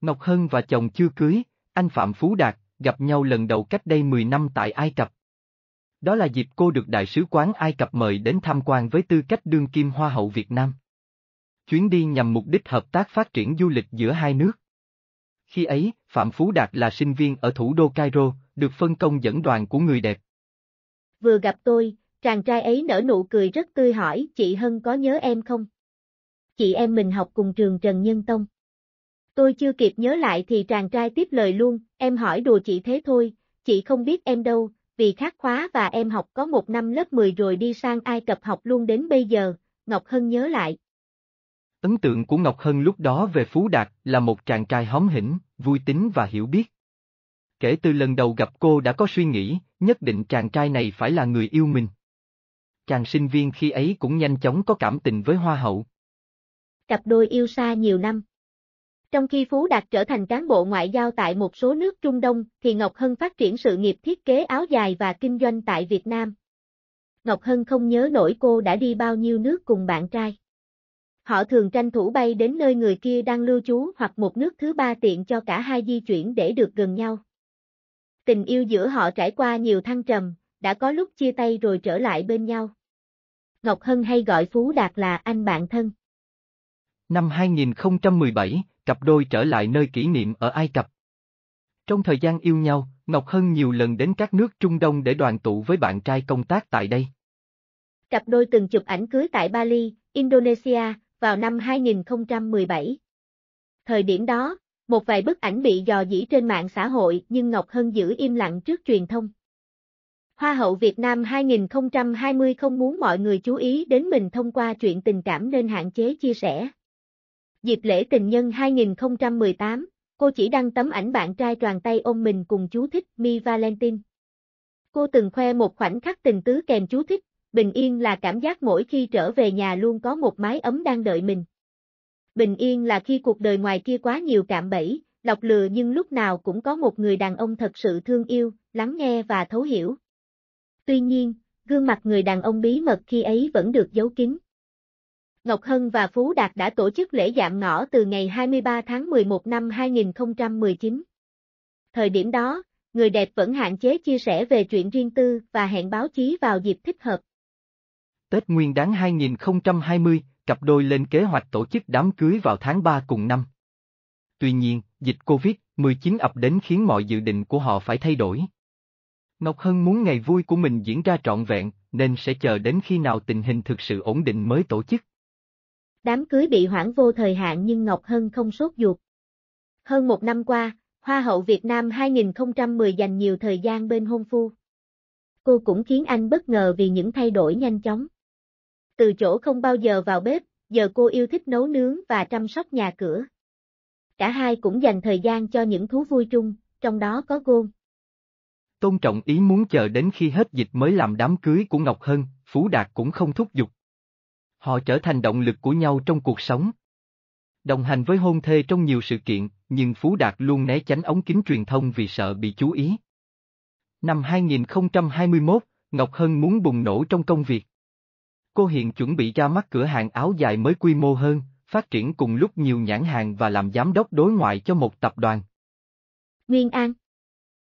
Ngọc Hân và chồng chưa cưới, anh Phạm Phú Đạt, gặp nhau lần đầu cách đây 10 năm tại Ai Cập. Đó là dịp cô được Đại sứ quán Ai Cập mời đến tham quan với tư cách đương kim Hoa hậu Việt Nam. Chuyến đi nhằm mục đích hợp tác phát triển du lịch giữa hai nước. Khi ấy, Phạm Phú Đạt là sinh viên ở thủ đô Cairo, được phân công dẫn đoàn của người đẹp. Vừa gặp tôi, chàng trai ấy nở nụ cười rất tươi hỏi chị Hân có nhớ em không? Chị em mình học cùng trường Trần Nhân Tông. Tôi chưa kịp nhớ lại thì chàng trai tiếp lời luôn, em hỏi đùa chị thế thôi, chị không biết em đâu, vì khắc khóa và em học có một năm lớp 10 rồi đi sang Ai Cập học luôn đến bây giờ, Ngọc Hân nhớ lại. Ấn tượng của Ngọc Hân lúc đó về Phú Đạt là một chàng trai hóm hỉnh, vui tính và hiểu biết. Kể từ lần đầu gặp cô đã có suy nghĩ, nhất định chàng trai này phải là người yêu mình. Chàng sinh viên khi ấy cũng nhanh chóng có cảm tình với Hoa hậu. Cặp đôi yêu xa nhiều năm. Trong khi Phú Đạt trở thành cán bộ ngoại giao tại một số nước Trung Đông, thì Ngọc Hân phát triển sự nghiệp thiết kế áo dài và kinh doanh tại Việt Nam. Ngọc Hân không nhớ nổi cô đã đi bao nhiêu nước cùng bạn trai. Họ thường tranh thủ bay đến nơi người kia đang lưu trú hoặc một nước thứ ba tiện cho cả hai di chuyển để được gần nhau. Tình yêu giữa họ trải qua nhiều thăng trầm, đã có lúc chia tay rồi trở lại bên nhau. Ngọc Hân hay gọi Phú Đạt là anh bạn thân. Năm 2017, cặp đôi trở lại nơi kỷ niệm ở Ai Cập. Trong thời gian yêu nhau, Ngọc Hân nhiều lần đến các nước Trung Đông để đoàn tụ với bạn trai công tác tại đây. Cặp đôi từng chụp ảnh cưới tại Bali, Indonesia, vào năm 2017. Thời điểm đó, một vài bức ảnh bị dò dỉ trên mạng xã hội nhưng Ngọc Hân giữ im lặng trước truyền thông. Hoa hậu Việt Nam 2020 không muốn mọi người chú ý đến mình thông qua chuyện tình cảm nên hạn chế chia sẻ. Dịp lễ tình nhân 2018, cô chỉ đăng tấm ảnh bạn trai toàn tay ôm mình cùng chú thích Mi Valentine. Cô từng khoe một khoảnh khắc tình tứ kèm chú thích, bình yên là cảm giác mỗi khi trở về nhà luôn có một mái ấm đang đợi mình. Bình yên là khi cuộc đời ngoài kia quá nhiều cạm bẫy, lọc lừa nhưng lúc nào cũng có một người đàn ông thật sự thương yêu, lắng nghe và thấu hiểu. Tuy nhiên, gương mặt người đàn ông bí mật khi ấy vẫn được giấu kín. Ngọc Hân và Phú Đạt đã tổ chức lễ dạng ngõ từ ngày 23 tháng 11 năm 2019. Thời điểm đó, người đẹp vẫn hạn chế chia sẻ về chuyện riêng tư và hẹn báo chí vào dịp thích hợp. Tết Nguyên đáng 2020, cặp đôi lên kế hoạch tổ chức đám cưới vào tháng 3 cùng năm. Tuy nhiên, dịch Covid-19 ập đến khiến mọi dự định của họ phải thay đổi. Ngọc Hân muốn ngày vui của mình diễn ra trọn vẹn, nên sẽ chờ đến khi nào tình hình thực sự ổn định mới tổ chức. Đám cưới bị hoãn vô thời hạn nhưng Ngọc Hân không sốt ruột. Hơn một năm qua, Hoa hậu Việt Nam 2010 dành nhiều thời gian bên hôn phu. Cô cũng khiến anh bất ngờ vì những thay đổi nhanh chóng. Từ chỗ không bao giờ vào bếp, giờ cô yêu thích nấu nướng và chăm sóc nhà cửa. Cả hai cũng dành thời gian cho những thú vui chung, trong đó có gôn. Tôn Trọng Ý muốn chờ đến khi hết dịch mới làm đám cưới của Ngọc Hân, Phú Đạt cũng không thúc giục. Họ trở thành động lực của nhau trong cuộc sống. Đồng hành với hôn thê trong nhiều sự kiện, nhưng Phú Đạt luôn né tránh ống kính truyền thông vì sợ bị chú ý. Năm 2021, Ngọc Hân muốn bùng nổ trong công việc. Cô hiện chuẩn bị ra mắt cửa hàng áo dài mới quy mô hơn, phát triển cùng lúc nhiều nhãn hàng và làm giám đốc đối ngoại cho một tập đoàn. Nguyên An